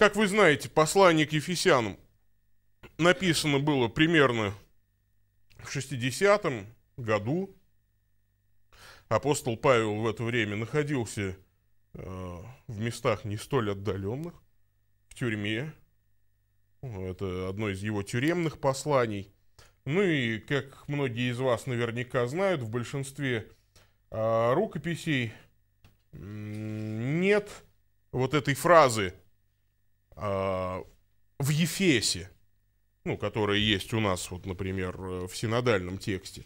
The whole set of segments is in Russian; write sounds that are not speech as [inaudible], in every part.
Как вы знаете, послание к Ефесянам написано было примерно в 60-м году. Апостол Павел в это время находился э, в местах не столь отдаленных, в тюрьме. Это одно из его тюремных посланий. Ну и, как многие из вас наверняка знают, в большинстве э, рукописей нет вот этой фразы – Э, в Ефесе, ну, которая есть у нас, вот, например, э, в синодальном тексте,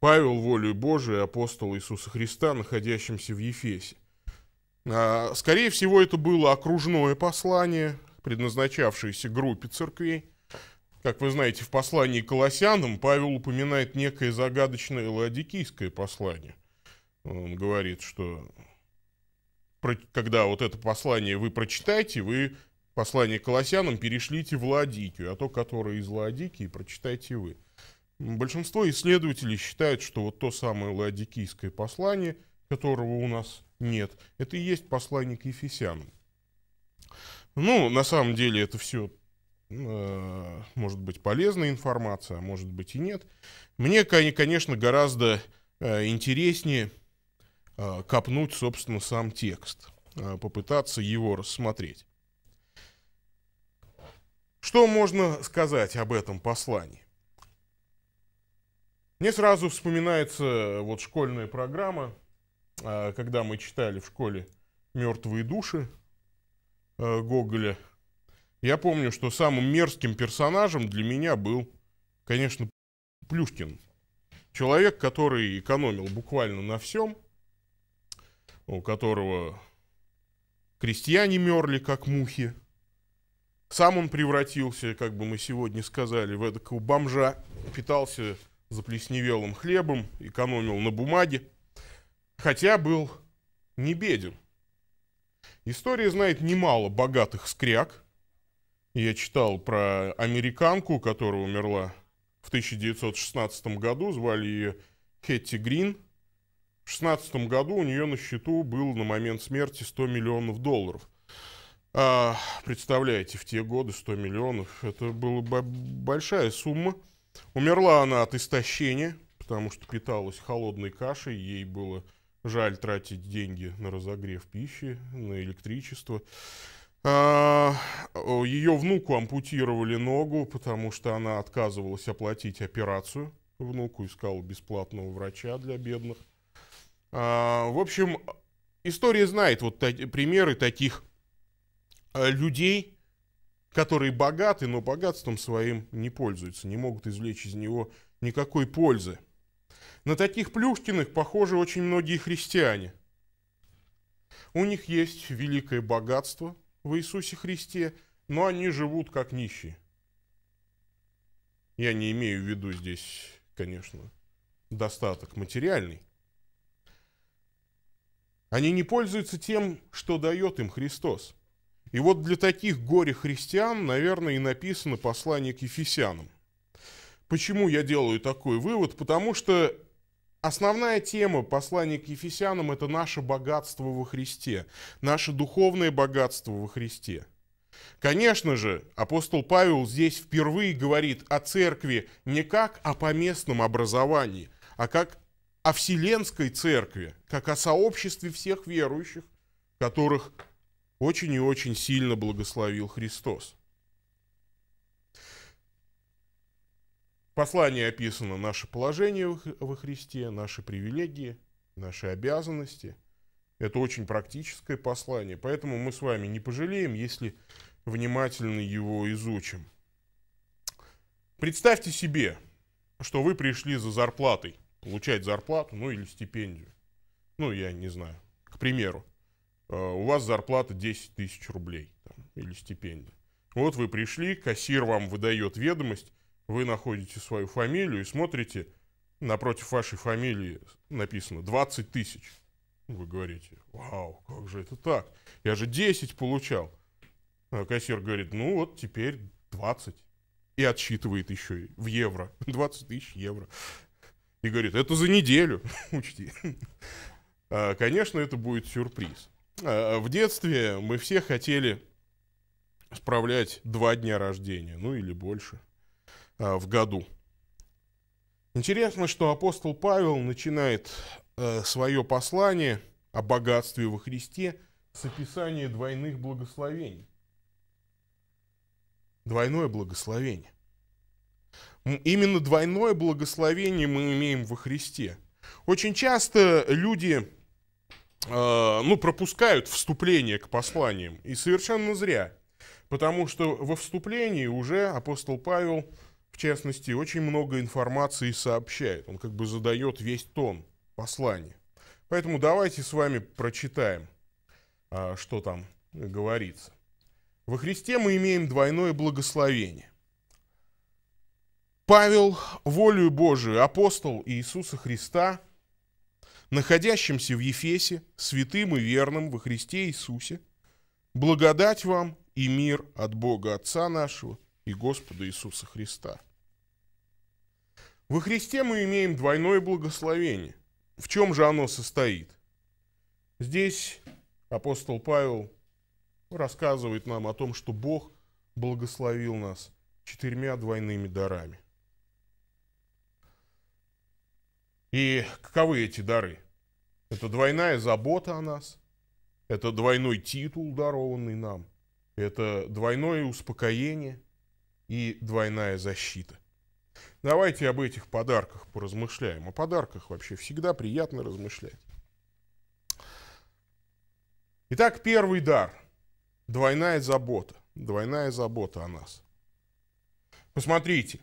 Павел, волю Божией, апостол Иисуса Христа, находящимся в Ефесе. А, скорее всего, это было окружное послание, предназначавшееся группе церквей. Как вы знаете, в послании к Колоссянам Павел упоминает некое загадочное ладикийское послание. Он говорит, что когда вот это послание вы прочитаете, вы послание к Колоссянам перешлите в Ладикию, а то, которое из Ладикии, прочитайте вы. Большинство исследователей считают, что вот то самое ладикийское послание, которого у нас нет, это и есть послание к Ефесянам. Ну, на самом деле это все э, может быть полезная информация, а может быть и нет. Мне, конечно, гораздо э, интереснее э, копнуть, собственно, сам текст, попытаться его рассмотреть. Что можно сказать об этом послании? Мне сразу вспоминается э, вот школьная программа, э, когда мы читали в школе «Мертвые души» э, Гоголя. Я помню, что самым мерзким персонажем для меня был, конечно, Плюшкин. Человек, который экономил буквально на всем, у которого крестьяне мерли, как мухи, сам он превратился, как бы мы сегодня сказали, в эдакого бомжа, питался заплесневелым хлебом, экономил на бумаге, хотя был не беден. История знает немало богатых скряг. Я читал про американку, которая умерла в 1916 году, звали ее Кэти Грин. В 16 году у нее на счету был на момент смерти 100 миллионов долларов. А, представляете, в те годы 100 миллионов, это была большая сумма. Умерла она от истощения, потому что питалась холодной кашей, ей было жаль тратить деньги на разогрев пищи, на электричество. А, ее внуку ампутировали ногу, потому что она отказывалась оплатить операцию. Внуку искала бесплатного врача для бедных. А, в общем, история знает вот та- примеры таких а, людей, которые богаты, но богатством своим не пользуются, не могут извлечь из него никакой пользы. На таких Плюшкиных похожи очень многие христиане. У них есть великое богатство в Иисусе Христе, но они живут как нищие. Я не имею в виду здесь, конечно, достаток материальный. Они не пользуются тем, что дает им Христос – и вот для таких горе-христиан, наверное, и написано послание к Ефесянам. Почему я делаю такой вывод? Потому что Основная тема послания к Ефесянам – это наше богатство во Христе, наше духовное богатство во Христе. Конечно же, апостол Павел здесь впервые говорит о церкви не как о поместном образовании, а как о вселенской церкви, как о сообществе всех верующих, которых очень и очень сильно благословил Христос. Послание описано наше положение во Христе, наши привилегии, наши обязанности. Это очень практическое послание, поэтому мы с вами не пожалеем, если внимательно его изучим. Представьте себе, что вы пришли за зарплатой, получать зарплату, ну или стипендию. Ну, я не знаю, к примеру. Э, у вас зарплата 10 тысяч рублей там, или стипендия. Вот вы пришли, кассир вам выдает ведомость, вы находите свою фамилию и смотрите, напротив вашей фамилии написано 20 тысяч. Вы говорите, вау, как же это так? Я же 10 получал. А кассир говорит, ну вот теперь 20. И отсчитывает еще в евро. 20 [laughs] тысяч евро. И говорит, это за неделю, [laughs] учти. А, конечно, это будет сюрприз. А, а в детстве мы все хотели справлять два дня рождения, ну или больше, а, в году. Интересно, что апостол Павел начинает э, свое послание о богатстве во Христе с описания двойных благословений. Двойное благословение. Именно двойное благословение мы имеем во Христе. Очень часто люди Э, ну, пропускают вступление к посланиям. И совершенно зря. Потому что во вступлении уже апостол Павел, в частности, очень много информации сообщает. Он как бы задает весь тон послания. Поэтому давайте с вами прочитаем, а, что там говорится. Во Христе мы имеем двойное благословение. Павел, волею Божию, апостол Иисуса Христа – находящимся в Ефесе, святым и верным во Христе Иисусе, благодать вам и мир от Бога Отца нашего и Господа Иисуса Христа. Во Христе мы имеем двойное благословение. В чем же оно состоит? Здесь апостол Павел рассказывает нам о том, что Бог благословил нас четырьмя двойными дарами. И каковы эти дары? Это двойная забота о нас. Это двойной титул, дарованный нам. Это двойное успокоение и двойная защита. Давайте об этих подарках поразмышляем. О подарках вообще всегда приятно размышлять. Итак, первый дар. Двойная забота. Двойная забота о нас. Посмотрите.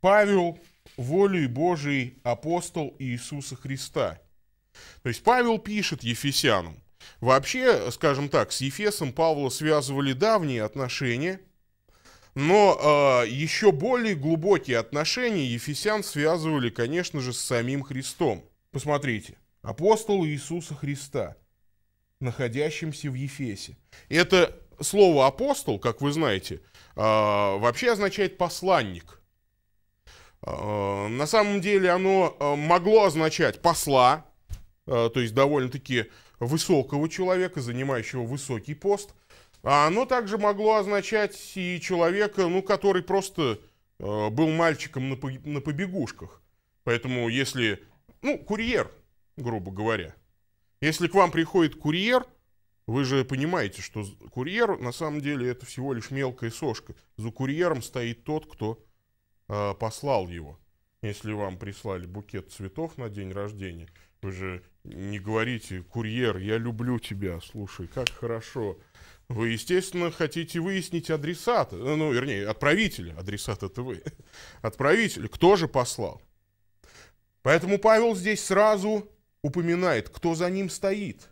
Павел волей Божией апостол Иисуса Христа. То есть Павел пишет Ефесянам. Вообще, скажем так, с Ефесом Павла связывали давние отношения, но э, еще более глубокие отношения Ефесян связывали, конечно же, с самим Христом. Посмотрите, апостол Иисуса Христа, находящимся в Ефесе. Это слово апостол, как вы знаете, э, вообще означает посланник. Э, на самом деле оно э, могло означать посла, э, то есть довольно-таки высокого человека, занимающего высокий пост. А оно также могло означать и человека, ну, который просто был мальчиком на побегушках. Поэтому если, ну, курьер, грубо говоря. Если к вам приходит курьер, вы же понимаете, что курьер на самом деле это всего лишь мелкая сошка. За курьером стоит тот, кто Э, послал его. Если вам прислали букет цветов на день рождения, вы же не говорите, курьер, я люблю тебя, слушай, как хорошо. Вы, естественно, хотите выяснить адресата, э, ну, вернее, отправителя, адресат это вы, [laughs] отправитель, кто же послал. Поэтому Павел здесь сразу упоминает, кто за ним стоит.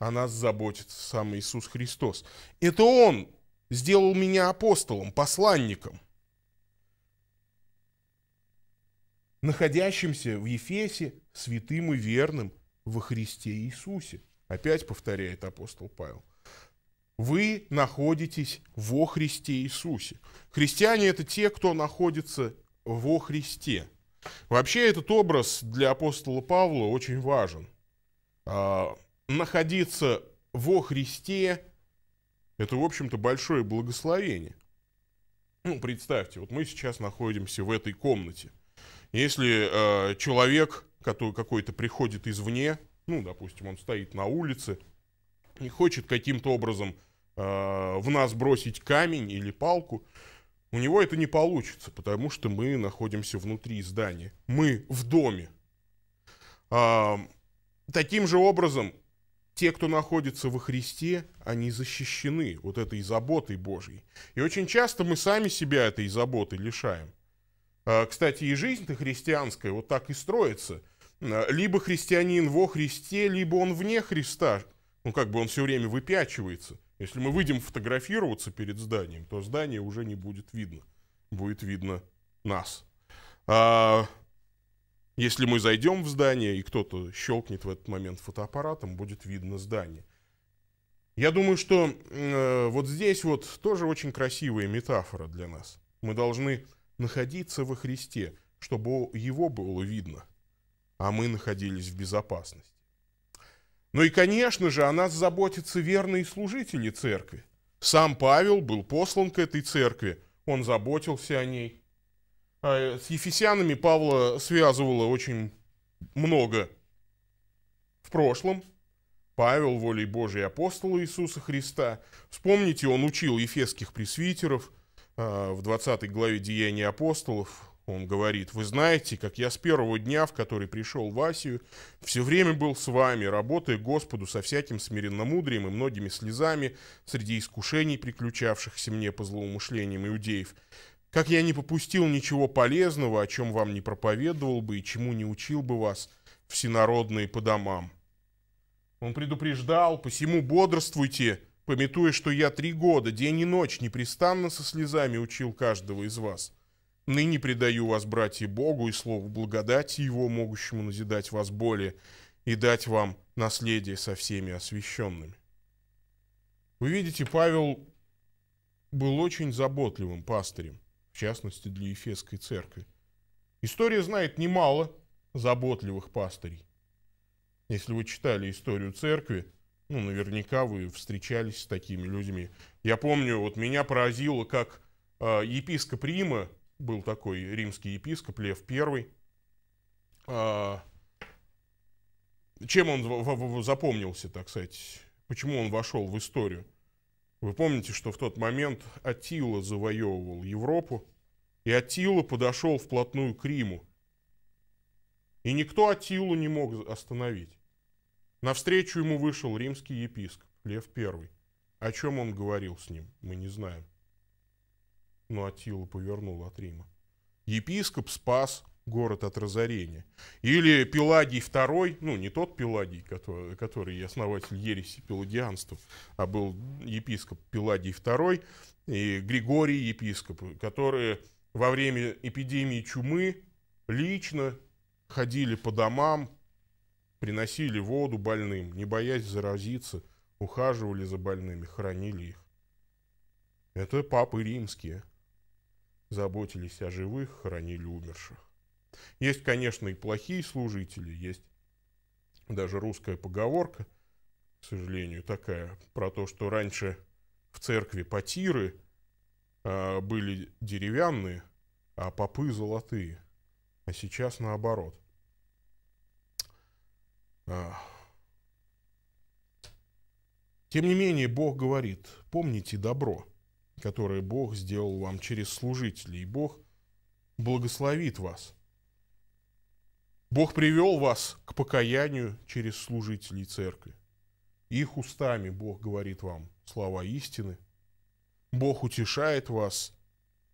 О нас заботится сам Иисус Христос. Это Он сделал меня апостолом, посланником – находящимся в Ефесе святым и верным во Христе Иисусе. Опять повторяет апостол Павел. Вы находитесь во Христе Иисусе. Христиане – это те, кто находится во Христе. Вообще этот образ для апостола Павла очень важен. А, находиться во Христе – это, в общем-то, большое благословение. Ну, представьте, вот мы сейчас находимся в этой комнате – если э, человек, который какой-то приходит извне, ну, допустим, он стоит на улице и хочет каким-то образом э, в нас бросить камень или палку, у него это не получится, потому что мы находимся внутри здания. Мы в доме. Э, таким же образом, те, кто находится во Христе, они защищены вот этой заботой Божьей. И очень часто мы сами себя этой заботой лишаем. А, кстати, и жизнь-то христианская вот так и строится. А, либо христианин во Христе, либо он вне Христа. Ну, как бы он все время выпячивается. Если мы выйдем фотографироваться перед зданием, то здание уже не будет видно. Будет видно нас. А если мы зайдем в здание, и кто-то щелкнет в этот момент фотоаппаратом, будет видно здание. Я думаю, что э, вот здесь вот тоже очень красивая метафора для нас. Мы должны находиться во Христе, чтобы его было видно, а мы находились в безопасности. Ну и, конечно же, о нас заботятся верные служители церкви. Сам Павел был послан к этой церкви, он заботился о ней. А, э, с Ефесянами Павла связывало очень много в прошлом. Павел, волей Божией апостола Иисуса Христа. Вспомните, он учил ефесских пресвитеров – а, в 20 главе Деяний апостолов», он говорит, «Вы знаете, как я с первого дня, в который пришел в Асию, все время был с вами, работая Господу со всяким смиренномудрием и многими слезами среди искушений, приключавшихся мне по злоумышлениям иудеев, как я не попустил ничего полезного, о чем вам не проповедовал бы и чему не учил бы вас всенародные по домам». Он предупреждал, посему бодрствуйте – Пометуя, что я три года, день и ночь, непрестанно со слезами учил каждого из вас. Ныне предаю вас, братья, Богу и слову благодати Его, могущему назидать вас более и дать вам наследие со всеми освященными. Вы видите, Павел был очень заботливым пастырем, в частности для Ефесской церкви. История знает немало заботливых пастырей. Если вы читали историю церкви, ну, наверняка вы встречались с такими людьми. Я помню, вот меня поразило, как э, епископ Рима, был такой римский епископ Лев I, э, а, чем он в, в, в, запомнился, так сказать, почему он вошел в историю. Вы помните, что в тот момент Атила завоевывал Европу, и Атила подошел вплотную к Риму. И никто Атилу не мог остановить. Навстречу ему вышел римский епископ Лев I. О чем он говорил с ним, мы не знаем. Но Атила повернул от Рима. Епископ спас город от разорения. Или Пелагий II, ну не тот Пелагий, который, который основатель ереси пелагианства, а был епископ Пелагий II и Григорий епископ, которые во время эпидемии чумы лично ходили по домам, Приносили воду больным, не боясь заразиться, ухаживали за больными, хранили их. Это папы римские. Заботились о живых, хранили умерших. Есть, конечно, и плохие служители, есть даже русская поговорка, к сожалению, такая, про то, что раньше в церкви потиры э, были деревянные, а попы золотые. А сейчас наоборот. А. Тем не менее, Бог говорит, помните добро, которое Бог сделал вам через служителей, Бог благословит вас. Бог привел вас к покаянию через служителей церкви. Их устами Бог говорит вам слова истины. Бог утешает вас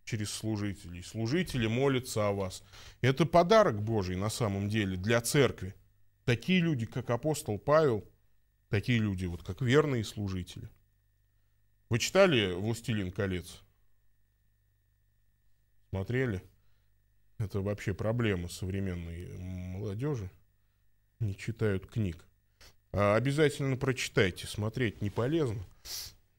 через служителей. Служители молятся о вас. Это подарок Божий на самом деле для церкви – такие люди, как апостол Павел, такие люди, вот как верные служители. Вы читали «Властелин колец»? Смотрели? Это вообще проблема современной молодежи. Не читают книг. А обязательно прочитайте. Смотреть не полезно.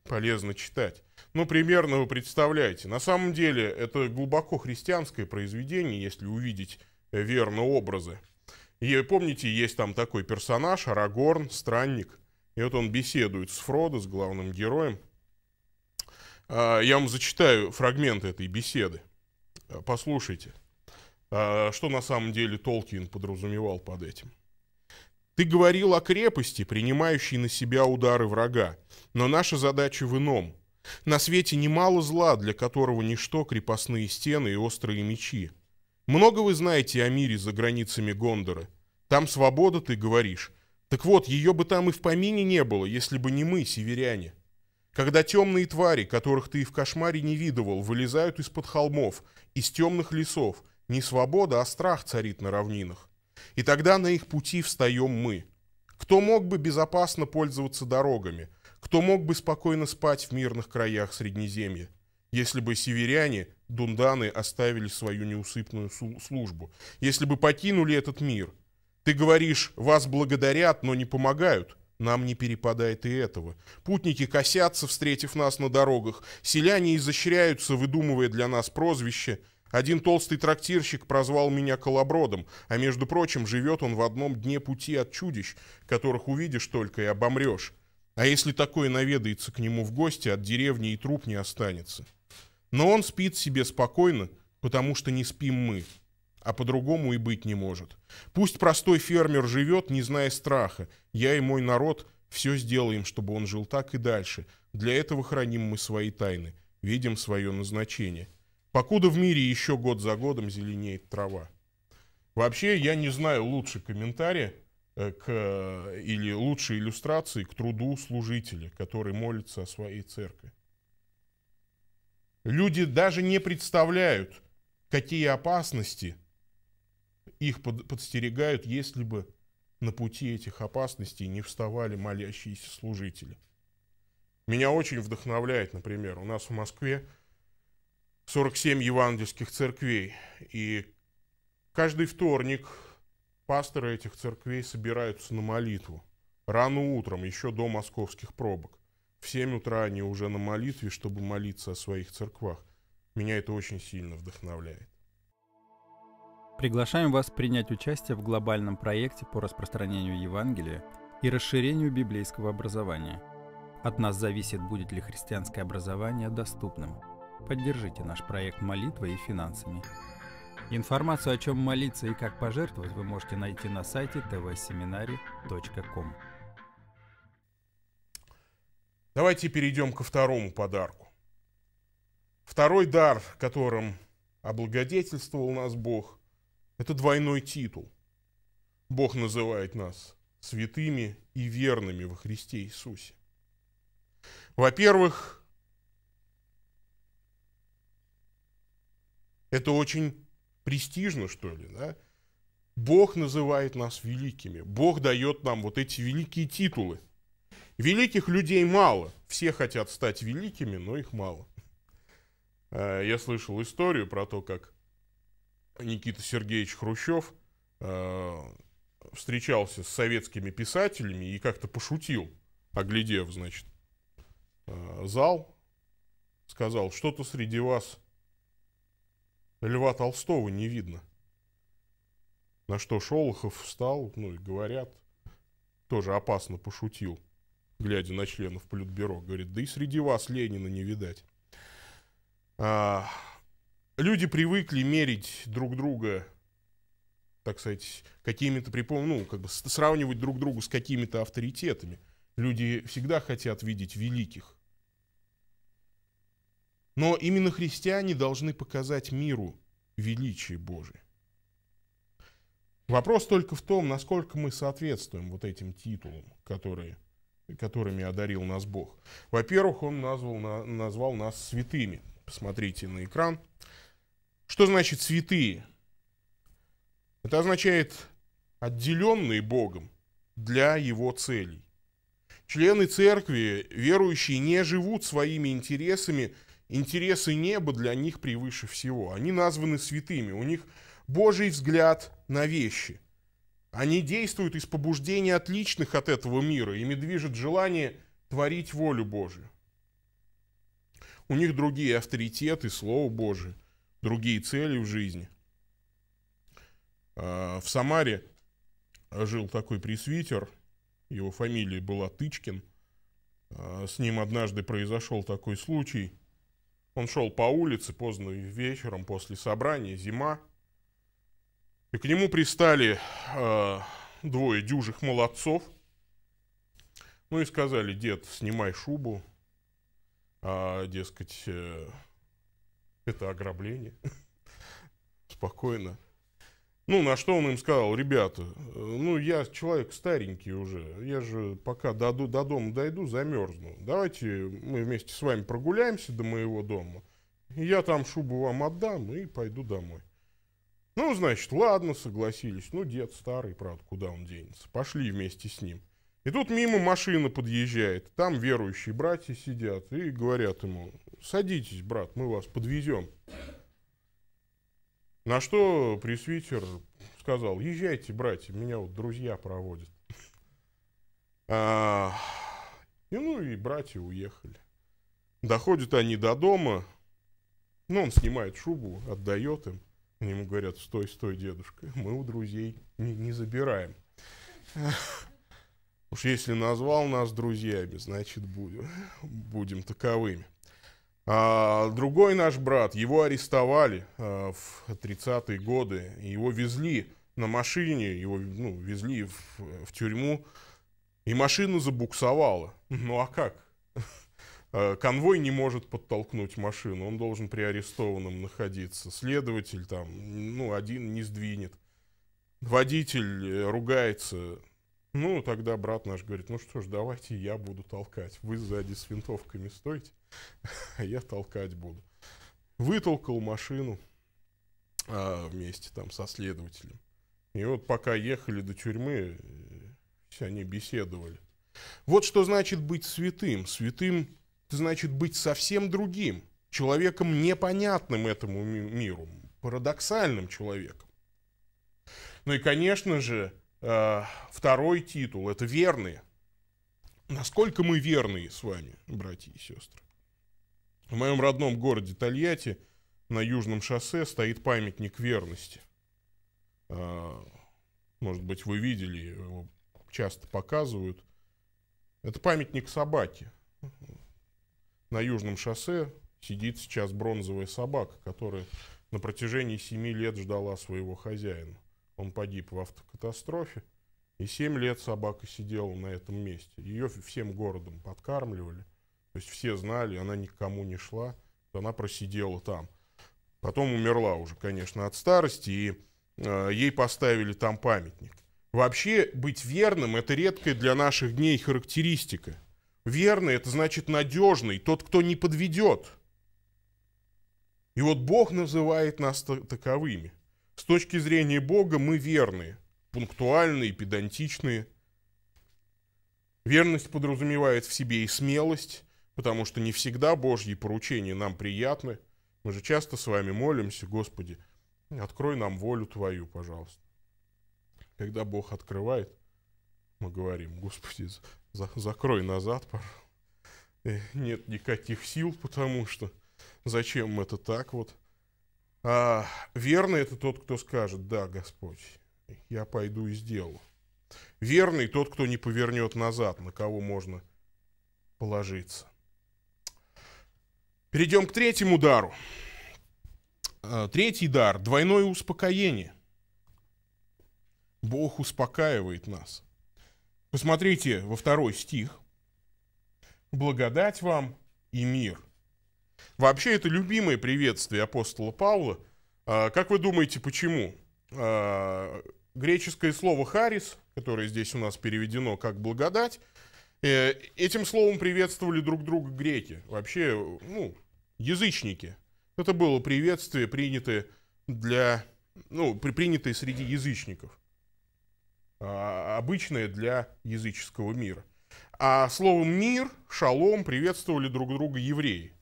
Полезно читать. Ну, примерно вы представляете. На самом деле, это глубоко христианское произведение, если увидеть верно образы. И помните, есть там такой персонаж, Арагорн, странник. И вот он беседует с Фродо, с главным героем. А, я вам зачитаю фрагменты этой беседы. А, послушайте, а, что на самом деле Толкин подразумевал под этим. Ты говорил о крепости, принимающей на себя удары врага, но наша задача в ином. На свете немало зла, для которого ничто крепостные стены и острые мечи – много вы знаете о мире за границами Гондора. Там свобода, ты говоришь. Так вот, ее бы там и в помине не было, если бы не мы, северяне. Когда темные твари, которых ты и в кошмаре не видывал, вылезают из-под холмов, из темных лесов, не свобода, а страх царит на равнинах. И тогда на их пути встаем мы. Кто мог бы безопасно пользоваться дорогами? Кто мог бы спокойно спать в мирных краях Среднеземья? Если бы северяне дунданы оставили свою неусыпную службу, если бы покинули этот мир. Ты говоришь, вас благодарят, но не помогают. Нам не перепадает и этого. Путники косятся, встретив нас на дорогах. Селяне изощряются, выдумывая для нас прозвище. Один толстый трактирщик прозвал меня колобродом, а между прочим, живет он в одном дне пути от чудищ, которых увидишь только и обомрешь. А если такое наведается к нему в гости, от деревни и труп не останется. Но он спит себе спокойно, потому что не спим мы, а по-другому и быть не может. Пусть простой фермер живет, не зная страха. Я и мой народ все сделаем, чтобы он жил так и дальше. Для этого храним мы свои тайны, видим свое назначение. Покуда в мире еще год за годом зеленеет трава. Вообще, я не знаю лучше комментария э, к, э, или лучшей иллюстрации к труду служителя, который молится о своей церкви. Люди даже не представляют, какие опасности их под, подстерегают, если бы на пути этих опасностей не вставали молящиеся служители. Меня очень вдохновляет, например, у нас в Москве 47 евангельских церквей, и каждый вторник пасторы этих церквей собираются на молитву рано утром, еще до московских пробок в 7 утра они уже на молитве, чтобы молиться о своих церквах. Меня это очень сильно вдохновляет. Приглашаем вас принять участие в глобальном проекте по распространению Евангелия и расширению библейского образования. От нас зависит, будет ли христианское образование доступным. Поддержите наш проект молитвой и финансами. Информацию, о чем молиться и как пожертвовать, вы можете найти на сайте tvseminary.com. Давайте перейдем ко второму подарку. Второй дар, которым облагодетельствовал нас Бог, это двойной титул. Бог называет нас святыми и верными во Христе Иисусе. Во-первых, это очень престижно, что ли, да? Бог называет нас великими. Бог дает нам вот эти великие титулы – Великих людей мало. Все хотят стать великими, но их мало. Э, я слышал историю про то, как Никита Сергеевич Хрущев э, встречался с советскими писателями и как-то пошутил, оглядев, значит, э, зал, сказал, что-то среди вас Льва Толстого не видно. На что Шолохов встал, ну и говорят, тоже опасно пошутил – глядя на членов Политбюро, говорит, да и среди вас Ленина не видать. А, люди привыкли мерить друг друга, так сказать, какими-то припом... ну, как бы сравнивать друг друга с какими-то авторитетами. Люди всегда хотят видеть великих. Но именно христиане должны показать миру величие Божие. Вопрос только в том, насколько мы соответствуем вот этим титулам, которые которыми одарил нас Бог. Во-первых, Он назвал, на, назвал нас святыми. Посмотрите на экран. Что значит святые? Это означает отделенные Богом для Его целей. Члены церкви, верующие, не живут своими интересами. Интересы неба для них превыше всего. Они названы святыми. У них Божий взгляд на вещи – они действуют из побуждений отличных от этого мира. Ими движет желание творить волю Божию. У них другие авторитеты, Слово Божие, другие цели в жизни. А, в Самаре жил такой пресвитер, его фамилия была Тычкин. А, с ним однажды произошел такой случай. Он шел по улице поздно вечером после собрания, зима. И к нему пристали э, двое дюжих молодцов. Ну и сказали, дед, снимай шубу. А, дескать, э, это ограбление. [laughs] Спокойно. Ну, на что он им сказал, ребята, ну, я человек старенький уже, я же пока доду, до дома дойду, замерзну. Давайте мы вместе с вами прогуляемся до моего дома, я там шубу вам отдам и пойду домой. Ну, значит, ладно, согласились. Ну, дед старый, правда, куда он денется? Пошли вместе с ним. И тут мимо машина подъезжает. Там верующие братья сидят и говорят ему, садитесь, брат, мы вас подвезем. На что пресвитер сказал, езжайте, братья, меня вот друзья проводят. А, и, ну и братья уехали. Доходят они до дома, ну он снимает шубу, отдает им. Они ему говорят, стой, стой, дедушка, мы у друзей не, не забираем. Уж если назвал нас друзьями, значит, будем, будем таковыми. А, другой наш брат, его арестовали а, в 30-е годы, его везли на машине, его ну, везли в, в тюрьму, и машина забуксовала. Ну а как? Э, конвой не может подтолкнуть машину, он должен при арестованном находиться. Следователь там, ну, один не сдвинет. Водитель э, ругается. Ну, тогда брат наш говорит, ну что ж, давайте я буду толкать. Вы сзади с винтовками стойте, [laughs] а я толкать буду. Вытолкал машину а, вместе там со следователем. И вот пока ехали до тюрьмы, э, все они беседовали. Вот что значит быть святым. Святым это значит быть совсем другим, человеком непонятным этому миру, парадоксальным человеком. Ну и, конечно же, э, второй титул – это верные. Насколько мы верные с вами, братья и сестры? В моем родном городе Тольятти на Южном шоссе стоит памятник верности. Э, может быть, вы видели, его часто показывают. Это памятник собаке на Южном шоссе сидит сейчас бронзовая собака, которая на протяжении семи лет ждала своего хозяина. Он погиб в автокатастрофе, и семь лет собака сидела на этом месте. Ее всем городом подкармливали, то есть все знали, она никому не шла, она просидела там. Потом умерла уже, конечно, от старости, и э, ей поставили там памятник. Вообще быть верным – это редкая для наших дней характеристика – Верный – это значит надежный, тот, кто не подведет. И вот Бог называет нас таковыми. С точки зрения Бога мы верные, пунктуальные, педантичные. Верность подразумевает в себе и смелость, потому что не всегда Божьи поручения нам приятны. Мы же часто с вами молимся, Господи, открой нам волю Твою, пожалуйста. Когда Бог открывает, мы говорим, Господи, за, закрой назад. И э, нет никаких сил, потому что зачем это так вот. А верный это тот, кто скажет, да, Господь, я пойду и сделаю. Верный тот, кто не повернет назад, на кого можно положиться. Перейдем к третьему дару. А, третий дар – двойное успокоение. Бог успокаивает нас – Посмотрите во второй стих. «Благодать вам и мир». Вообще, это любимое приветствие апостола Павла. А, как вы думаете, почему? А, греческое слово «харис», которое здесь у нас переведено как «благодать», э, этим словом приветствовали друг друга греки. Вообще, ну, язычники. Это было приветствие, принятое для, ну, принятое среди язычников. А, обычное для языческого мира. А словом «мир», «шалом» приветствовали друг друга евреи.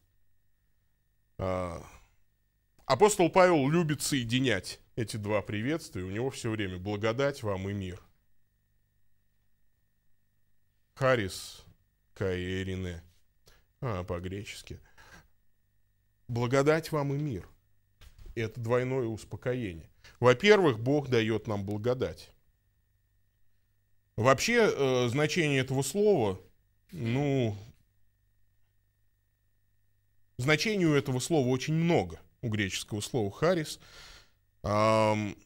А, апостол Павел любит соединять эти два приветствия. У него все время «благодать вам и мир». Харис Каэрине. А, по-гречески. Благодать вам и мир. Это двойное успокоение. Во-первых, Бог дает нам благодать. Вообще, э, значение этого слова, ну, значению этого слова очень много, у греческого слова «харис». Эм,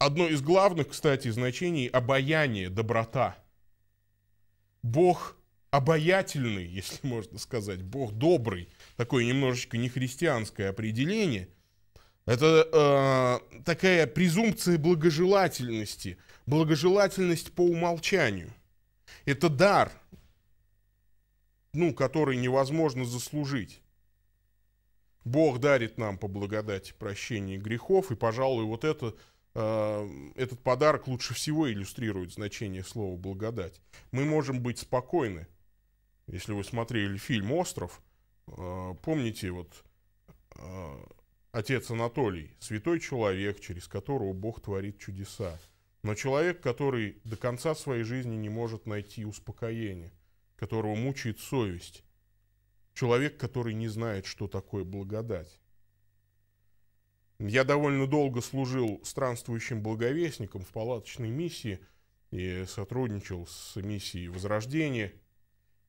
одно из главных, кстати, значений – обаяние, доброта. Бог обаятельный, [laughs] если можно сказать, Бог добрый, такое немножечко нехристианское определение – это э, такая презумпция благожелательности, благожелательность по умолчанию. Это дар, ну, который невозможно заслужить. Бог дарит нам по благодати прощение грехов, и, пожалуй, вот это, э, этот подарок лучше всего иллюстрирует значение слова «благодать». Мы можем быть спокойны. Если вы смотрели фильм «Остров», э, помните, вот э, Отец Анатолий, святой человек, через которого Бог творит чудеса, но человек, который до конца своей жизни не может найти успокоение, которого мучает совесть, человек, который не знает, что такое благодать. Я довольно долго служил странствующим благовестником в палаточной миссии и сотрудничал с миссией Возрождения.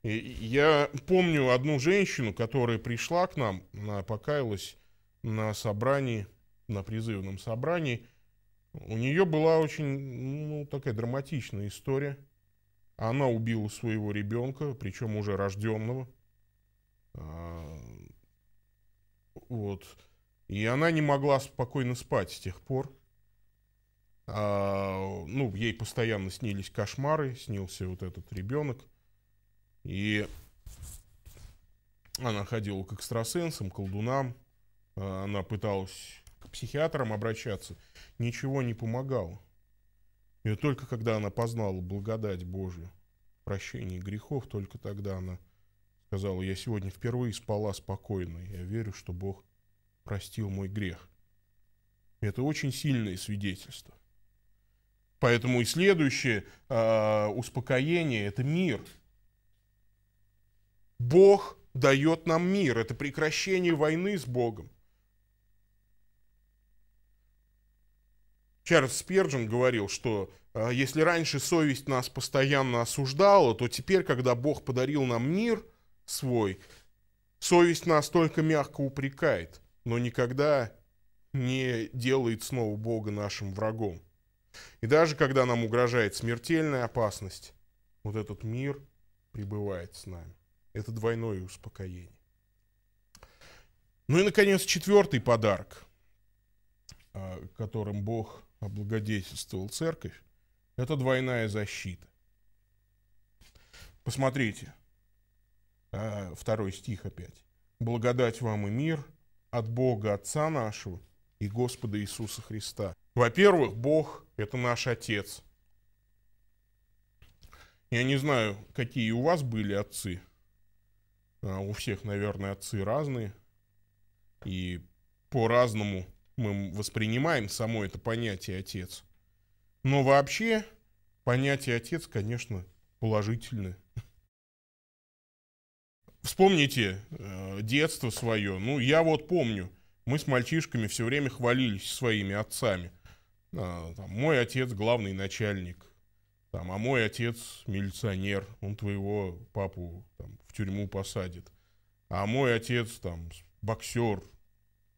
И я помню одну женщину, которая пришла к нам, она покаялась на собрании, на призывном собрании. У нее была очень ну, такая драматичная история. Она убила своего ребенка, причем уже рожденного. А, вот. И она не могла спокойно спать с тех пор. А, ну, ей постоянно снились кошмары, снился вот этот ребенок. И она ходила к экстрасенсам, колдунам, а, она пыталась к психиатрам обращаться, ничего не помогало. И только когда она познала благодать Божью, прощение грехов, только тогда она сказала, я сегодня впервые спала спокойно, я верю, что Бог простил мой грех. Это очень сильное свидетельство. Поэтому и следующее э, успокоение – это мир. Бог дает нам мир. Это прекращение войны с Богом. Чарльз Спержин говорил, что э, если раньше совесть нас постоянно осуждала, то теперь, когда Бог подарил нам мир свой, совесть нас только мягко упрекает, но никогда не делает снова Бога нашим врагом. И даже когда нам угрожает смертельная опасность, вот этот мир пребывает с нами. Это двойное успокоение. Ну и, наконец, четвертый подарок, э, которым Бог облагодетельствовал церковь, это двойная защита. Посмотрите, а, второй стих опять. «Благодать вам и мир от Бога Отца нашего и Господа Иисуса Христа». Во-первых, Бог – это наш Отец. Я не знаю, какие у вас были отцы. А, у всех, наверное, отцы разные. И по-разному – мы воспринимаем само это понятие «отец». Но вообще понятие «отец», конечно, положительное. Вспомните э, детство свое. Ну, я вот помню, мы с мальчишками все время хвалились своими отцами. А, там, мой отец главный начальник, там, а мой отец милиционер, он твоего папу там, в тюрьму посадит. А мой отец там боксер,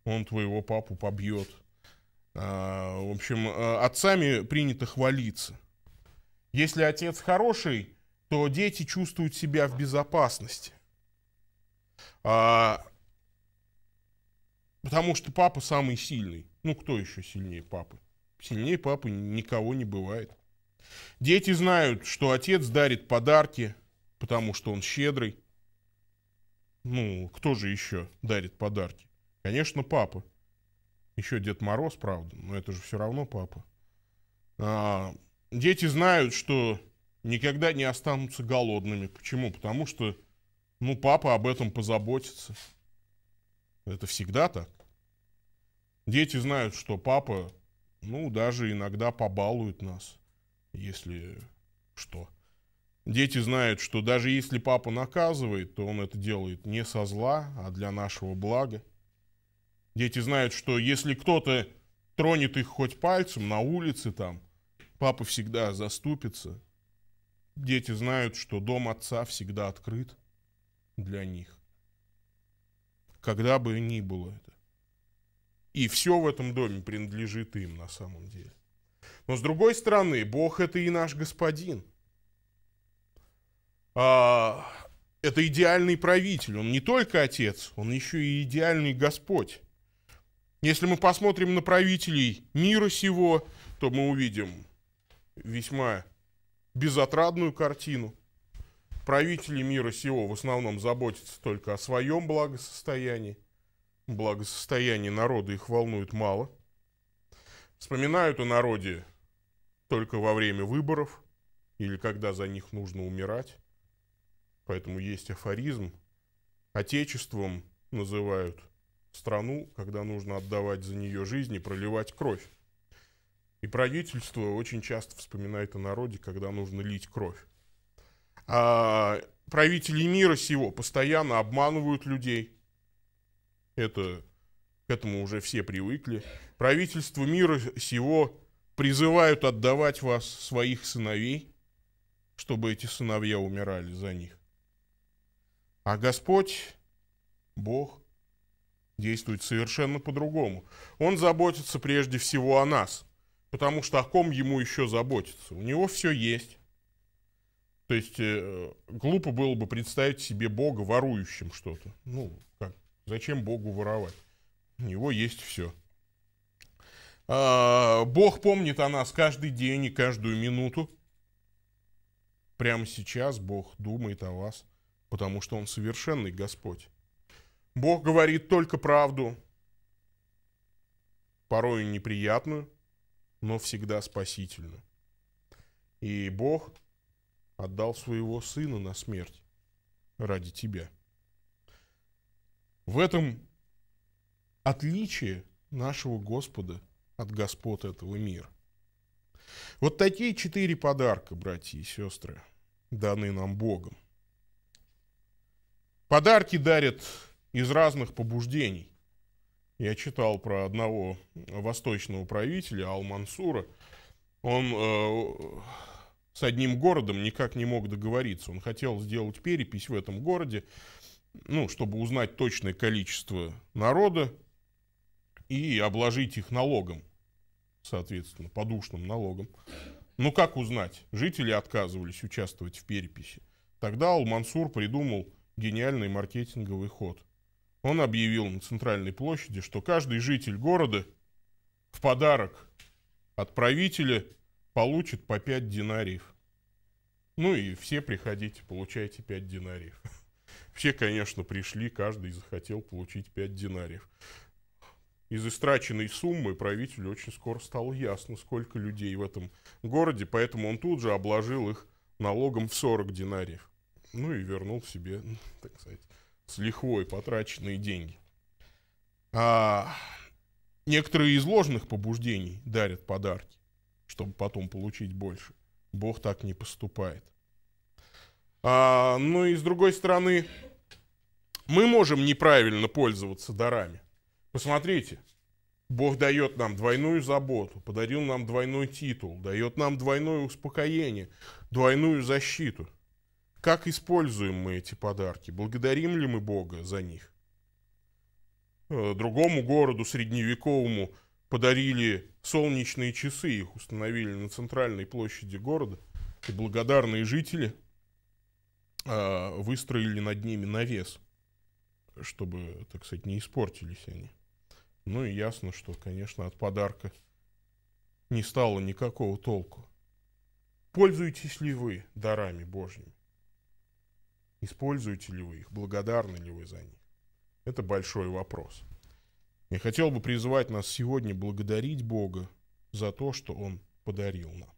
он твоего папу побьет. А, в общем, э, отцами принято хвалиться. Если отец хороший, то дети чувствуют себя в безопасности. А, потому что папа самый сильный. Ну, кто еще сильнее папы? Сильнее папы никого не бывает. Дети знают, что отец дарит подарки, потому что он щедрый. Ну, кто же еще дарит подарки? Конечно, папа. Еще Дед Мороз, правда, но это же все равно папа. А, дети знают, что никогда не останутся голодными. Почему? Потому что, ну, папа об этом позаботится. Это всегда так. Дети знают, что папа, ну, даже иногда побалует нас, если что. Дети знают, что даже если папа наказывает, то он это делает не со зла, а для нашего блага. Дети знают, что если кто-то тронет их хоть пальцем на улице там, папа всегда заступится. Дети знают, что дом отца всегда открыт для них. Когда бы ни было это. И все в этом доме принадлежит им на самом деле. Но с другой стороны, Бог это и наш Господин. А, это идеальный правитель. Он не только Отец, он еще и идеальный Господь. Если мы посмотрим на правителей мира сего, то мы увидим весьма безотрадную картину. Правители мира сего в основном заботятся только о своем благосостоянии. Благосостояние народа их волнует мало. Вспоминают о народе только во время выборов или когда за них нужно умирать. Поэтому есть афоризм. Отечеством называют страну, когда нужно отдавать за нее жизнь и проливать кровь. И правительство очень часто вспоминает о народе, когда нужно лить кровь. А правители мира сего постоянно обманывают людей. Это, к этому уже все привыкли. Правительство мира сего призывают отдавать вас своих сыновей, чтобы эти сыновья умирали за них. А Господь, Бог, действует совершенно по-другому. Он заботится прежде всего о нас, потому что о ком ему еще заботиться. У него все есть. То есть э, глупо было бы представить себе Бога ворующим что-то. Ну, как? Зачем Богу воровать? У него есть все. А, Бог помнит о нас каждый день и каждую минуту. Прямо сейчас Бог думает о вас, потому что Он совершенный Господь. Бог говорит только правду, порой неприятную, но всегда спасительную. И Бог отдал своего сына на смерть ради тебя. В этом отличие нашего Господа от Господа этого мира. Вот такие четыре подарка, братья и сестры, даны нам Богом. Подарки дарят из разных побуждений. Я читал про одного восточного правителя, Ал-Мансура. Он э, с одним городом никак не мог договориться. Он хотел сделать перепись в этом городе, ну, чтобы узнать точное количество народа и обложить их налогом, соответственно, подушным налогом. Ну, как узнать? Жители отказывались участвовать в переписи. Тогда Ал-Мансур придумал гениальный маркетинговый ход – он объявил на центральной площади, что каждый житель города в подарок от правителя получит по 5 динариев. Ну и все приходите, получайте 5 динариев. [laughs] Все, конечно, пришли, каждый захотел получить 5 динариев. Из истраченной суммы правителю очень скоро стало ясно, сколько людей в этом городе, поэтому он тут же обложил их налогом в 40 динариев. Ну и вернул себе, [laughs] так сказать, с лихвой потраченные деньги. А некоторые из ложных побуждений дарят подарки, чтобы потом получить больше. Бог так не поступает. А, ну и с другой стороны, мы можем неправильно пользоваться дарами. Посмотрите, Бог дает нам двойную заботу, подарил нам двойной титул, дает нам двойное успокоение, двойную защиту – как используем мы эти подарки? Благодарим ли мы Бога за них? Э, другому городу средневековому подарили солнечные часы, их установили на центральной площади города, и благодарные жители а, выстроили над ними навес, чтобы, так сказать, не испортились они. Ну и ясно, что, конечно, от подарка не стало никакого толку. Пользуетесь ли вы дарами Божьими? Используете ли вы их? Благодарны ли вы за них? Это большой вопрос. Я хотел бы призвать нас сегодня благодарить Бога за то, что Он подарил нам.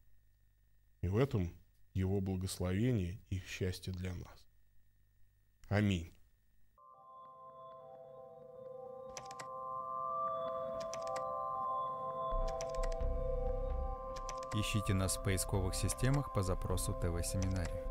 И в этом Его благословение и счастье для нас. Аминь. Ищите нас в поисковых системах по запросу ТВ-семинария.